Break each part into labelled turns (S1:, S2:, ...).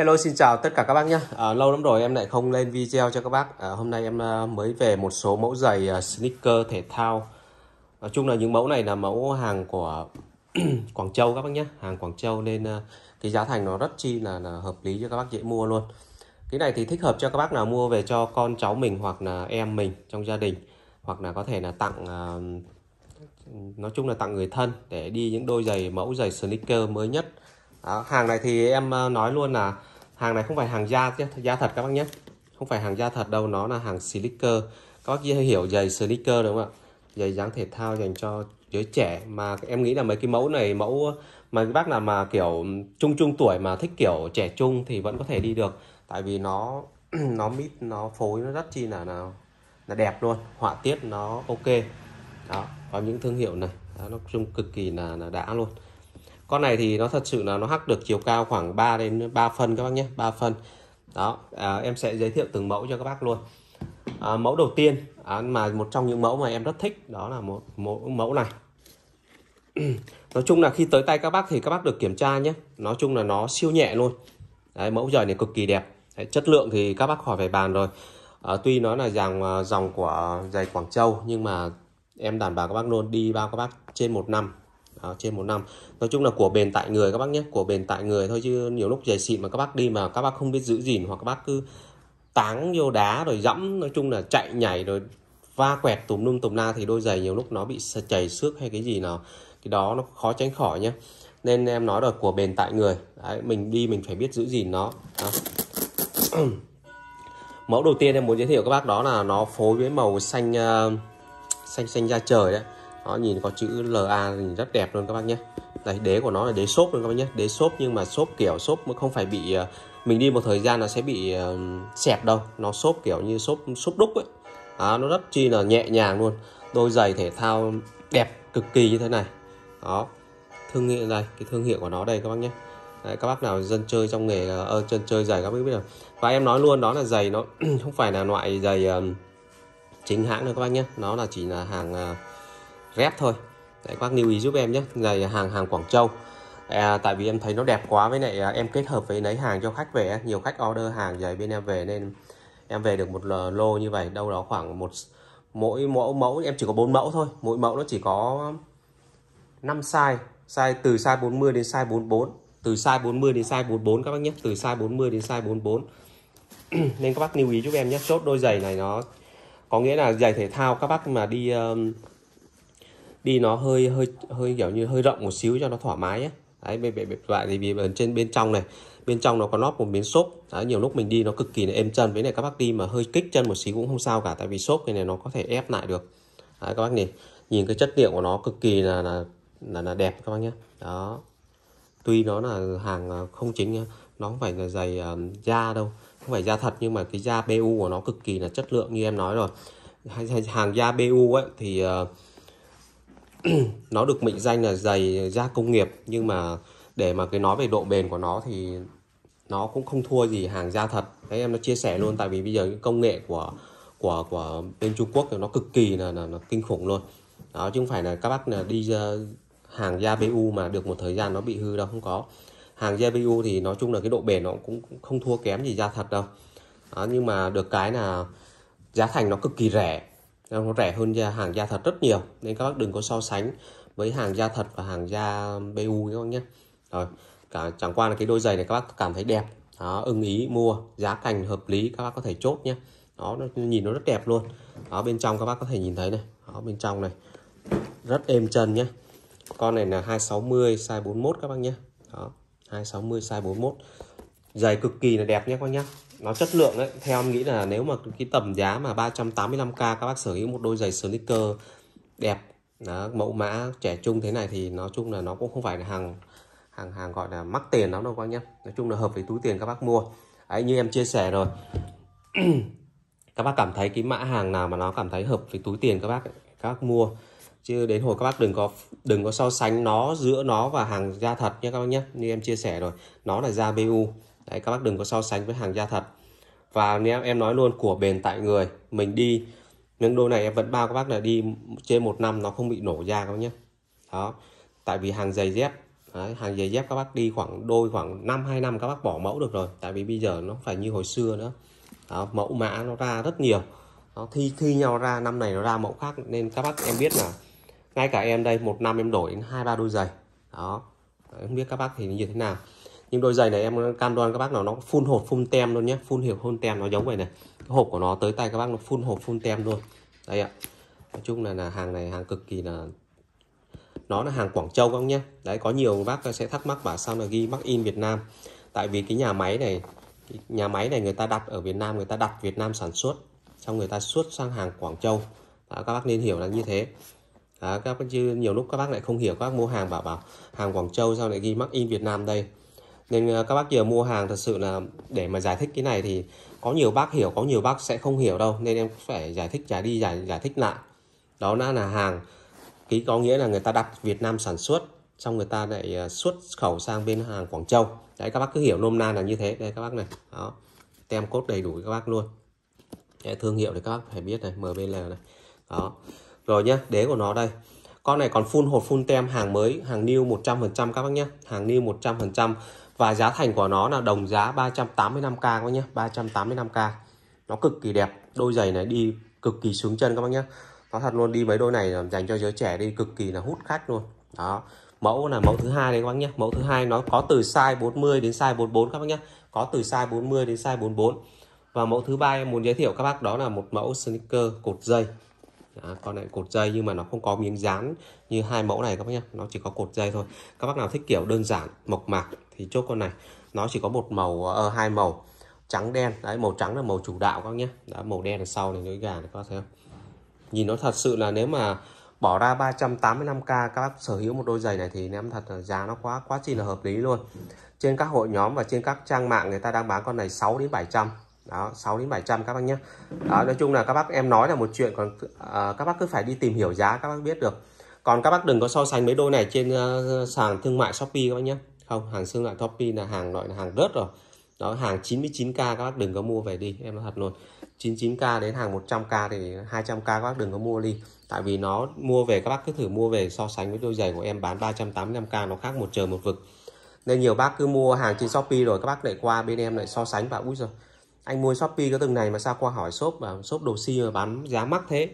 S1: Hello xin chào tất cả các bác nhé à, Lâu lắm rồi em lại không lên video cho các bác à, Hôm nay em à, mới về một số mẫu giày à, sneaker thể thao Nói chung là những mẫu này là mẫu hàng của Quảng Châu các bác nhé Hàng Quảng Châu nên à, cái giá thành nó rất chi là, là hợp lý cho các bác dễ mua luôn Cái này thì thích hợp cho các bác nào mua về cho con cháu mình hoặc là em mình trong gia đình Hoặc là có thể là tặng Nói chung là tặng người thân để đi những đôi giày mẫu giày sneaker mới nhất đó, hàng này thì em nói luôn là hàng này không phải hàng da chứ da thật các bác nhé không phải hàng da thật đâu nó là hàng sneaker các bác kia hiểu giày sneaker đúng không ạ giày dáng thể thao dành cho giới trẻ mà em nghĩ là mấy cái mẫu này mẫu mà các bác là mà kiểu trung trung tuổi mà thích kiểu trẻ trung thì vẫn có thể đi được tại vì nó nó mít nó phối nó rất chi là nào là đẹp luôn họa tiết nó ok đó có những thương hiệu này đó, nó trông cực kỳ là, là đã luôn con này thì nó thật sự là nó hắc được chiều cao khoảng 3 đến 3 phân các bác nhé 3 phân đó à, em sẽ giới thiệu từng mẫu cho các bác luôn à, mẫu đầu tiên à, mà một trong những mẫu mà em rất thích đó là một mẫu mẫu này nói chung là khi tới tay các bác thì các bác được kiểm tra nhé nói chung là nó siêu nhẹ luôn Đấy, mẫu giày này cực kỳ đẹp Đấy, chất lượng thì các bác khỏi phải bàn rồi à, tuy nó là dòng à, dòng của giày Quảng Châu nhưng mà em đảm bảo các bác luôn đi bao các bác trên một năm đó, trên một năm nói chung là của bền tại người các bác nhé của bền tại người thôi chứ nhiều lúc giày xịn mà các bác đi mà các bác không biết giữ gìn hoặc các bác cứ táng vô đá rồi dẫm nói chung là chạy nhảy rồi va quẹt tùm lum tùm la thì đôi giày nhiều lúc nó bị chảy xước hay cái gì nào cái đó nó khó tránh khỏi nhé nên em nói là của bền tại người Đấy, mình đi mình phải biết giữ gìn nó đó. mẫu đầu tiên em muốn giới thiệu các bác đó là nó phối với màu xanh uh, xanh xanh da trời đấy đó nhìn có chữ LA nhìn rất đẹp luôn các bác nhé đây đế của nó là đế xốp luôn các bác nhé đế xốp nhưng mà xốp kiểu xốp mà không phải bị ờ, mình đi một thời gian nó sẽ bị ờ, xẹp đâu nó xốp kiểu như xốp xốp đúc ấy đó, nó rất chi là nhẹ nhàng luôn đôi giày thể thao đẹp cực kỳ như thế này đó thương hiệu này cái thương hiệu của nó đây các bác nhé Đấy, các bác nào dân chơi trong nghề ờ, chân chơi giày các bác biết rồi và em nói luôn đó là giày nó không phải là loại giày uh, chính hãng đâu các bác nhé nó là chỉ là hàng uh, rép thôi đấy bác lưu ý giúp em nhé giày hàng hàng Quảng Châu à, tại vì em thấy nó đẹp quá với lại à, em kết hợp với lấy hàng cho khách về nhiều khách order hàng giày bên em về nên em về được một lô như vậy đâu đó khoảng một mỗi mẫu mẫu em chỉ có bốn mẫu thôi mỗi mẫu nó chỉ có 5 size size từ size 40 đến size 44 từ size 40 đến size 44 các bác nhé từ size 40 đến size 44 nên các bác lưu ý giúp em nhé chốt đôi giày này nó có nghĩa là giày thể thao các bác mà đi uh, đi nó hơi hơi hơi kiểu như hơi rộng một xíu cho nó thoải mái ấy. đấy bề bề loại thì vì bên trên bên trong này bên trong nó có lót một miếng xốp đấy, nhiều lúc mình đi nó cực kỳ là êm chân với này các bác đi mà hơi kích chân một xíu cũng không sao cả tại vì xốp cái này nó có thể ép lại được đấy, các bác nhìn nhìn cái chất liệu của nó cực kỳ là là là, là đẹp các bác nhé đó tuy nó là hàng à, không chính nó không phải là giày uh, da đâu không phải da thật nhưng mà cái da bu của nó cực kỳ là chất lượng như em nói rồi hàng da bu ấy thì uh, nó được mệnh danh là giày da công nghiệp nhưng mà để mà cái nói về độ bền của nó thì nó cũng không thua gì hàng da thật đấy em nó chia sẻ luôn tại vì bây giờ cái công nghệ của của của bên Trung Quốc thì nó cực kỳ là, là, là kinh khủng luôn đó chứ không phải là các bác là đi uh, hàng da BU mà được một thời gian nó bị hư đâu không có hàng da BU thì nói chung là cái độ bền nó cũng không thua kém gì da thật đâu đó, nhưng mà được cái là giá thành nó cực kỳ rẻ nó rẻ hơn hàng da thật rất nhiều nên các bác đừng có so sánh với hàng da thật và hàng da bu các bác nhé rồi cả chẳng qua là cái đôi giày này các bác cảm thấy đẹp đó, ưng ý mua giá thành hợp lý các bác có thể chốt nhé đó nó nhìn nó rất đẹp luôn đó bên trong các bác có thể nhìn thấy này đó bên trong này rất êm chân nhé con này là 260 size 41 các bác nhé đó 260 size 41 giày cực kỳ là đẹp nhé các bác nhé nó chất lượng đấy theo em nghĩ là nếu mà cái tầm giá mà 385k các bác sở hữu một đôi giày sneaker đẹp đó, mẫu mã trẻ trung thế này thì nói chung là nó cũng không phải là hàng hàng hàng gọi là mắc tiền lắm đâu các nhá nói chung là hợp với túi tiền các bác mua ấy như em chia sẻ rồi các bác cảm thấy cái mã hàng nào mà nó cảm thấy hợp với túi tiền các bác các bác mua chứ đến hồi các bác đừng có đừng có so sánh nó giữa nó và hàng da thật nhé các bác nhé như em chia sẻ rồi nó là da bu đấy các bác đừng có so sánh với hàng da thật và nếu em nói luôn của bền tại người mình đi những đôi này em vẫn bao các bác là đi trên một năm nó không bị nổ da các bác nhé đó tại vì hàng giày dép Đấy, hàng giày dép các bác đi khoảng đôi khoảng năm hai năm các bác bỏ mẫu được rồi tại vì bây giờ nó phải như hồi xưa nữa đó, mẫu mã nó ra rất nhiều nó thi thi nhau ra năm này nó ra mẫu khác nên các bác em biết là ngay cả em đây một năm em đổi đến hai ba đôi giày đó không biết các bác thì như thế nào nhưng đôi giày này em cam đoan các bác nào nó phun hộp phun tem luôn nhé phun hiệu full tem nó giống vậy này cái hộp của nó tới tay các bác nó phun hộp phun tem luôn đây ạ nói chung là là hàng này hàng cực kỳ là nó là hàng Quảng Châu các bác nhé đấy có nhiều bác sẽ thắc mắc bảo sao là ghi Made in Việt Nam tại vì cái nhà máy này nhà máy này người ta đặt ở Việt Nam người ta đặt Việt Nam sản xuất xong người ta xuất sang hàng Quảng Châu đó, các bác nên hiểu là như thế đó, các chứ nhiều lúc các bác lại không hiểu các bác mua hàng bảo bảo hàng Quảng Châu sao lại ghi mắc in Việt Nam đây nên à, các bác giờ mua hàng thật sự là để mà giải thích cái này thì có nhiều bác hiểu có nhiều bác sẽ không hiểu đâu nên em phải giải thích giải đi giải giải thích lại đó đã là hàng ký có nghĩa là người ta đặt Việt Nam sản xuất xong người ta lại à, xuất khẩu sang bên hàng Quảng Châu đấy các bác cứ hiểu nôm na là như thế đây các bác này đó tem cốt đầy đủ các bác luôn đấy, thương hiệu thì các bác phải biết này MBL này đó rồi nhá đế của nó đây con này còn full hộp full tem hàng mới hàng new 100% các bác nhé hàng new 100% và giá thành của nó là đồng giá 385k các bác nhé 385k nó cực kỳ đẹp đôi giày này đi cực kỳ sướng chân các bác nhé nó thật luôn đi mấy đôi này dành cho giới trẻ đi cực kỳ là hút khách luôn đó mẫu là mẫu thứ hai đấy các bác nhé mẫu thứ hai nó có từ size 40 đến size 44 các bác nhé có từ size 40 đến size 44 và mẫu thứ ba em muốn giới thiệu các bác đó là một mẫu sneaker cột dây đó, dạ, con này cột dây nhưng mà nó không có miếng dán như hai mẫu này các bác nhá nó chỉ có cột dây thôi các bác nào thích kiểu đơn giản mộc mạc thì chốt con này nó chỉ có một màu uh, hai màu trắng đen đấy màu trắng là màu chủ đạo các nhé đã màu đen là sau này lưỡi gà này các bác thấy không nhìn nó thật sự là nếu mà bỏ ra 385k các bác sở hữu một đôi giày này thì em thật là giá nó quá quá chi là hợp lý luôn trên các hội nhóm và trên các trang mạng người ta đang bán con này 6 đến 700 đó 6 đến 700 các bác nhé đó, nói chung là các bác em nói là một chuyện còn à, các bác cứ phải đi tìm hiểu giá các bác biết được còn các bác đừng có so sánh mấy đôi này trên uh, sàn thương mại Shopee các bác nhé không hàng thương mại Shopee là hàng loại là hàng rớt rồi đó hàng 99k các bác đừng có mua về đi em nói thật luôn 99k đến hàng 100k thì 200k các bác đừng có mua đi tại vì nó mua về các bác cứ thử mua về so sánh với đôi giày của em bán 385k nó khác một trời một vực nên nhiều bác cứ mua hàng trên Shopee rồi các bác lại qua bên em lại so sánh và úi rồi anh mua shopee có từng này mà sao qua hỏi shop và shop đồ si mà bán giá mắc thế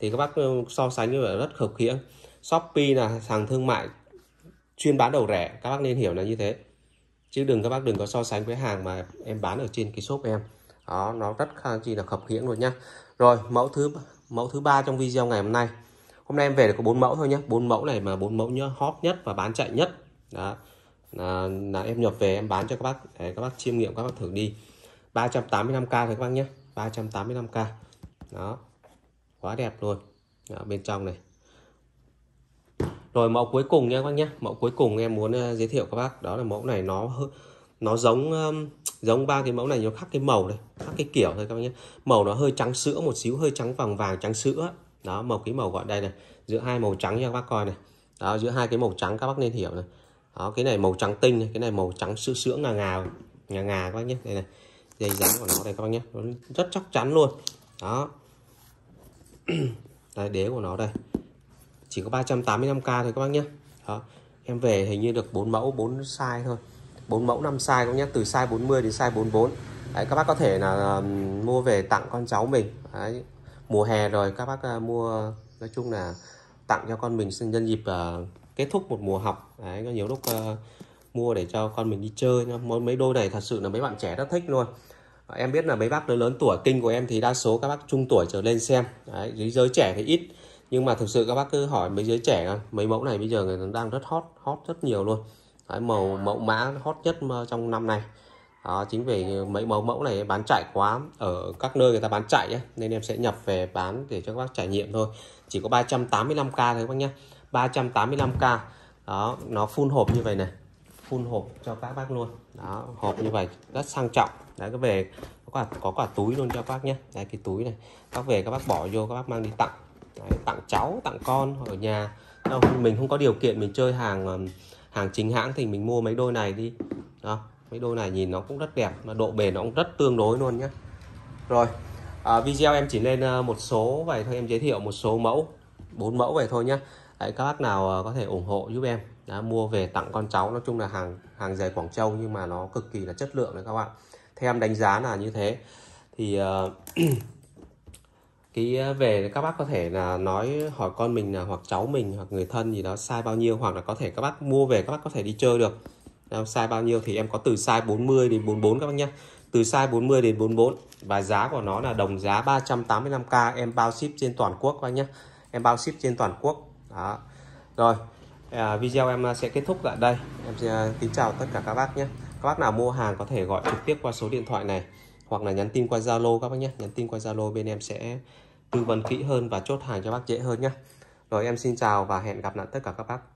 S1: thì các bác so sánh như vậy rất khập khiễng shopee là hàng thương mại chuyên bán đồ rẻ các bác nên hiểu là như thế chứ đừng các bác đừng có so sánh với hàng mà em bán ở trên cái shop em đó nó rất gì là khập khiễng rồi nhá rồi mẫu thứ mẫu thứ ba trong video ngày hôm nay hôm nay em về được có bốn mẫu thôi nhé bốn mẫu này mà bốn mẫu nhá hot nhất và bán chạy nhất đó là, là em nhập về em bán cho các bác để các bác chiêm nghiệm các bác thử đi 385k thôi các bác nhé 385k đó quá đẹp luôn đó, bên trong này rồi mẫu cuối cùng nha các bác nhé mẫu cuối cùng em muốn ờ, giới thiệu các bác đó là mẫu này nó nó giống giống ba cái mẫu này nó khác cái màu đây khác cái kiểu thôi các bác nhé màu nó hơi trắng sữa một xíu hơi trắng vàng vàng trắng sữa đó màu cái màu gọi đây này giữa hai màu trắng nha các bác coi này đó giữa hai cái màu trắng các bác nên hiểu này đó cái này màu trắng tinh cái này màu trắng sữa sữa ngà ngà ngà ngà các bác nhé đây này dây dán của nó đây các bác nhé nó rất chắc chắn luôn đó đây đế của nó đây chỉ có 385k thôi các bác nhé đó. em về hình như được 4 mẫu 4 size thôi 4 mẫu 5 size cũng nhé từ size 40 đến size 44 Đấy, các bác có thể là um, mua về tặng con cháu mình Đấy, mùa hè rồi các bác uh, mua nói chung là tặng cho con mình nhân dịp uh, kết thúc một mùa học Đấy, có nhiều lúc uh, mua để cho con mình đi chơi mấy đôi này thật sự là mấy bạn trẻ rất thích luôn em biết là mấy bác lớn lớn tuổi kinh của em thì đa số các bác trung tuổi trở lên xem đấy, dưới giới trẻ thì ít nhưng mà thực sự các bác cứ hỏi mấy giới trẻ mấy mẫu này bây giờ người đang rất hot hot rất nhiều luôn đấy, màu mẫu mã hot nhất trong năm này đó, chính vì mấy mẫu mẫu này bán chạy quá ở các nơi người ta bán chạy ấy, nên em sẽ nhập về bán để cho các bác trải nghiệm thôi chỉ có 385k thôi các bác nhé 385k đó nó full hộp như vậy này full hộp cho các bác luôn đó hộp như vậy rất sang trọng đấy các về có quả có quả túi luôn cho các bác nhé đấy cái túi này các về các bác bỏ vô các bác mang đi tặng đấy, tặng cháu tặng con ở nhà đâu mình không có điều kiện mình chơi hàng hàng chính hãng thì mình mua mấy đôi này đi đó mấy đôi này nhìn nó cũng rất đẹp mà độ bền nó cũng rất tương đối luôn nhé rồi à, video em chỉ lên ờ, một số vậy thôi em giới thiệu một số mẫu bốn mẫu vậy thôi nhé Đấy, các bác nào ờ, có thể ủng hộ giúp em đã mua về tặng con cháu nói chung là hàng hàng giày Quảng Châu nhưng mà nó cực kỳ là chất lượng đấy các bạn theo em đánh giá là như thế thì ờ, cái ờ, về các bác có thể là nói hỏi con mình là hoặc cháu mình hoặc người thân gì đó sai bao nhiêu hoặc là có thể các bác mua về các bác có thể đi chơi được em sai bao nhiêu thì em có từ size 40 đến 44 các bác nhé từ size 40 đến 44 và giá của nó là đồng giá 385k em bao ship trên toàn quốc các bác nhé em bao ship trên toàn quốc đó rồi ờ, video em sẽ kết thúc tại đây em sẽ kính chào tất cả các bác nhé các bác nào mua hàng có thể gọi trực tiếp qua số điện thoại này hoặc là nhắn tin qua Zalo các bác nhé nhắn tin qua Zalo bên em sẽ tư vấn kỹ hơn và chốt hàng cho bác dễ hơn nhé rồi em xin chào và hẹn gặp lại tất cả các bác